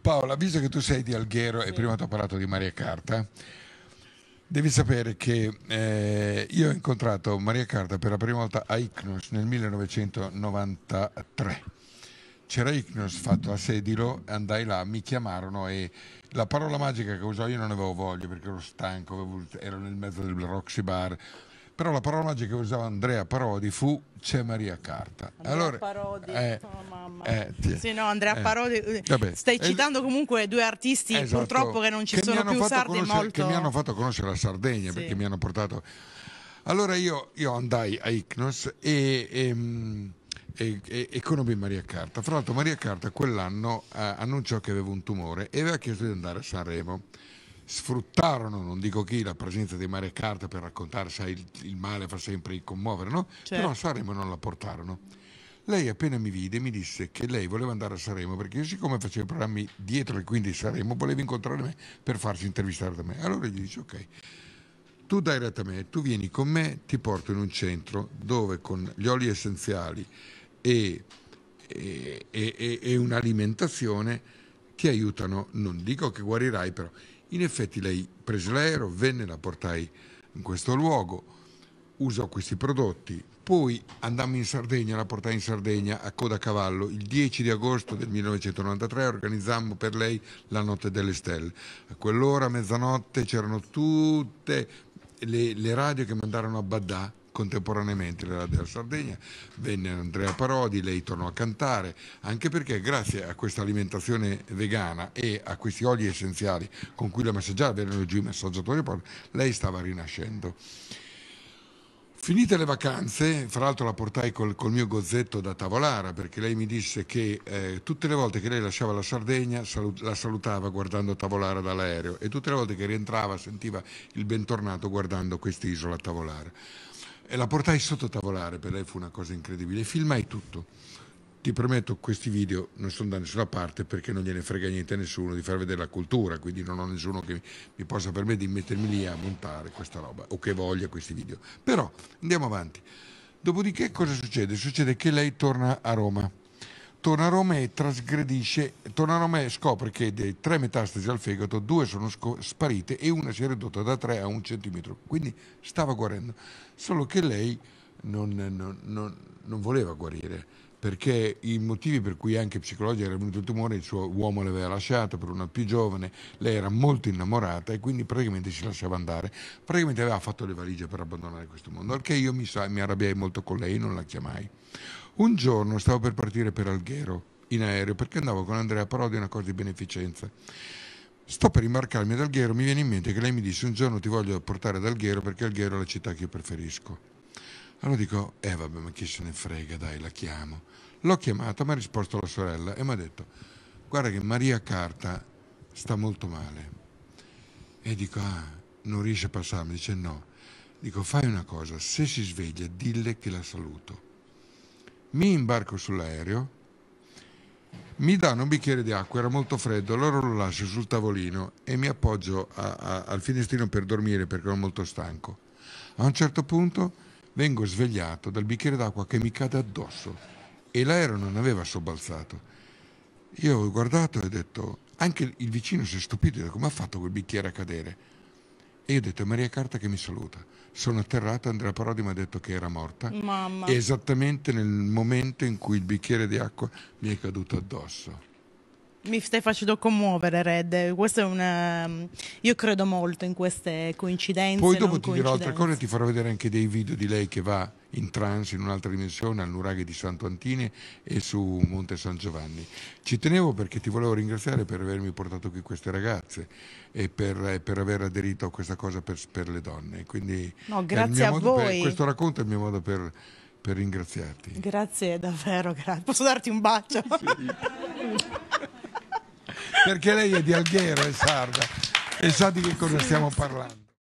Paola, visto che tu sei di Alghero sì. e prima ti ho parlato di Maria Carta, devi sapere che eh, io ho incontrato Maria Carta per la prima volta a Icnos nel 1993. C'era Icnos fatto a Sedilo, andai là, mi chiamarono e la parola magica che usò io non avevo voglia perché ero stanco, avevo, ero nel mezzo del Roxy Bar, però la parola magica che usava Andrea Parodi fu c'è Maria Carta. Andrea allora, Parodi, eh, oh, mamma. Eh, ti, sì, no, Andrea eh, Parodi, eh, vabbè, stai eh, citando comunque due artisti esatto, purtroppo che non ci che sono più sardi molto... Che mi hanno fatto conoscere la Sardegna sì. perché mi hanno portato... Allora io, io andai a Icnos e, e, ehm, e, e, e conobbi Maria Carta. Fra l'altro Maria Carta quell'anno eh, annunciò che aveva un tumore e aveva chiesto di andare a Sanremo sfruttarono, non dico chi, la presenza dei Mare Carta per raccontare, sai, il, il male fa sempre commuovere, no? Certo. Però a Sanremo non la portarono. Lei appena mi vide mi disse che lei voleva andare a Sanremo perché io siccome facevo programmi dietro e quindi Sanremo voleva incontrare me per farsi intervistare da me. Allora gli dice ok, tu dai retta a me, tu vieni con me, ti porto in un centro dove con gli oli essenziali e, e, e, e un'alimentazione ti aiutano, non dico che guarirai, però in effetti lei prese l'aereo, venne, la portai in questo luogo, usò questi prodotti, poi andammo in Sardegna, la portai in Sardegna a Coda a Cavallo il 10 di agosto del 1993, organizzammo per lei la Notte delle Stelle. A quell'ora, a mezzanotte, c'erano tutte le, le radio che mandarono a Baddà contemporaneamente nella della Sardegna venne Andrea Parodi, lei tornò a cantare, anche perché grazie a questa alimentazione vegana e a questi oli essenziali con cui la massaggiava, erano giù i massaggiatori, lei stava rinascendo. Finite le vacanze, fra l'altro la portai col, col, mio gozzetto da Tavolara perché lei mi disse che eh, tutte le volte che lei lasciava la Sardegna salut- la salutava guardando Tavolara dall'aereo e tutte le volte che rientrava sentiva il bentornato guardando quest'isola Tavolara e la portai sotto tavolare, per lei fu una cosa incredibile, filmai tutto. Ti prometto, questi video non sono da nessuna parte perché non gliene frega niente a nessuno di far vedere la cultura, quindi non ho nessuno che mi possa permettere di mettermi lì a montare questa roba o che voglia questi video. Però andiamo avanti. Dopodiché cosa succede? Succede che lei torna a Roma Tonarome trasgredisce, Tonarome scopre che dei tre metastasi al fegato, due sono sparite e una si è ridotta da 3 a 1 centimetro, quindi stava guarendo, solo che lei non, non, non, non voleva guarire perché i motivi per cui anche psicologica era venuto il tumore, il suo uomo l'aveva lasciato per una più giovane, lei era molto innamorata e quindi praticamente si lasciava andare, praticamente aveva fatto le valigie per abbandonare questo mondo, al che io mi, mi arrabbiai molto con lei, non la chiamai. Un giorno stavo per partire per Alghero in aereo perché andavo con Andrea Parodi a una cosa di beneficenza. Sto per imbarcarmi ad Alghero, mi viene in mente che lei mi disse un giorno ti voglio portare ad Alghero perché Alghero è la città che io preferisco. Allora dico, eh vabbè, ma chi se ne frega, dai, la chiamo. L'ho chiamata, mi ha risposto la sorella e mi ha detto, guarda che Maria Carta sta molto male. E dico, ah, non riesce a passare, mi dice no. Dico, fai una cosa, se si sveglia, dille che la saluto. Mi imbarco sull'aereo, mi danno un bicchiere di acqua, era molto freddo, allora lo lascio sul tavolino e mi appoggio a, a, al finestrino per dormire perché ero molto stanco. A un certo punto vengo svegliato dal bicchiere d'acqua che mi cade addosso e l'aereo non aveva sobbalzato. Io ho guardato e ho detto, anche il vicino si è stupito, come ha fatto quel bicchiere a cadere? E io ho detto, Maria Carta che mi saluta. Sono atterrato, Andrea Parodi mi ha detto che era morta. Mamma. Esattamente nel momento in cui il bicchiere di acqua mi è caduto addosso. Mi stai facendo commuovere, Red. Questa è una. Mm, io credo molto in queste coincidenze. Poi dopo ti dirò altre cose, ti farò vedere anche dei video di lei che va in trance in un'altra dimensione, al nuraghe di Santo Sant'Antine e su Monte San Giovanni. Ci tenevo perché ti volevo ringraziare per avermi portato qui queste ragazze e per, per aver aderito a questa cosa per, per le donne. Quindi, no, grazie a voi. Per, questo racconto è il mio modo per per ringraziarti. Grazie davvero, gra- posso darti un bacio? Sì. perché lei è di Alghero, e sarda e sa di che cosa stiamo parlando.